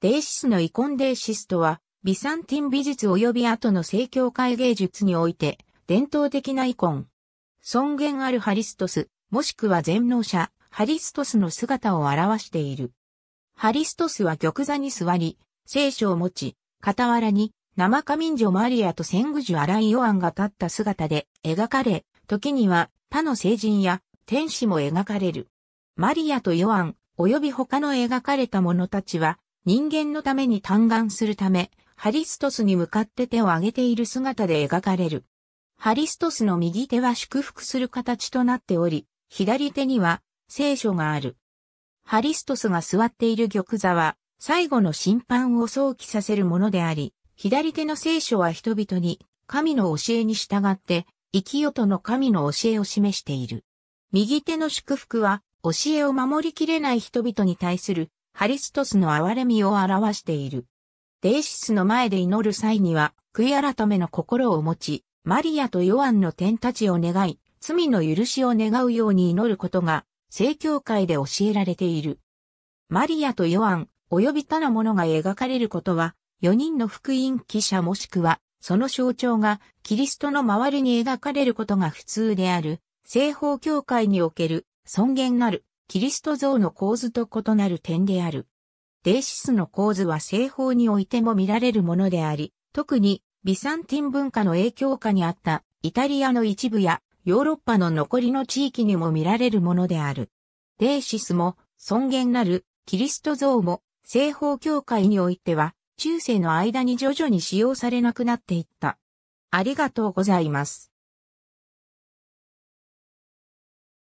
デイシスのイコンデイシスとは、ビサンティン美術及び後の正教会芸術において、伝統的なイコン。尊厳あるハリストス、もしくは全能者、ハリストスの姿を表している。ハリストスは玉座に座り、聖書を持ち、傍らに、生仮民女マリアと戦具樹アライヨアンが立った姿で描かれ、時には他の聖人や天使も描かれる。マリアとヨアン、及び他の描かれた者たちは、人間のために嘆願するため、ハリストスに向かって手を挙げている姿で描かれる。ハリストスの右手は祝福する形となっており、左手には聖書がある。ハリストスが座っている玉座は、最後の審判を想起させるものであり、左手の聖書は人々に神の教えに従って、生きよとの神の教えを示している。右手の祝福は、教えを守りきれない人々に対するハリストスの憐れみを表している。デイシスの前で祈る際には、悔い改めの心を持ち、マリアとヨアンの天たちを願い、罪の許しを願うように祈ることが、聖教会で教えられている。マリアとヨアン、及び他の者が描かれることは、4人の福音記者もしくは、その象徴がキリストの周りに描かれることが普通である、西方教会における尊厳なるキリスト像の構図と異なる点である。デーシスの構図は西方においても見られるものであり、特にビサンティン文化の影響下にあったイタリアの一部やヨーロッパの残りの地域にも見られるものである。デーシスも尊厳なるキリスト像も西方教会においては中世の間に徐々に使用されなくなっていった。ありがとうございます。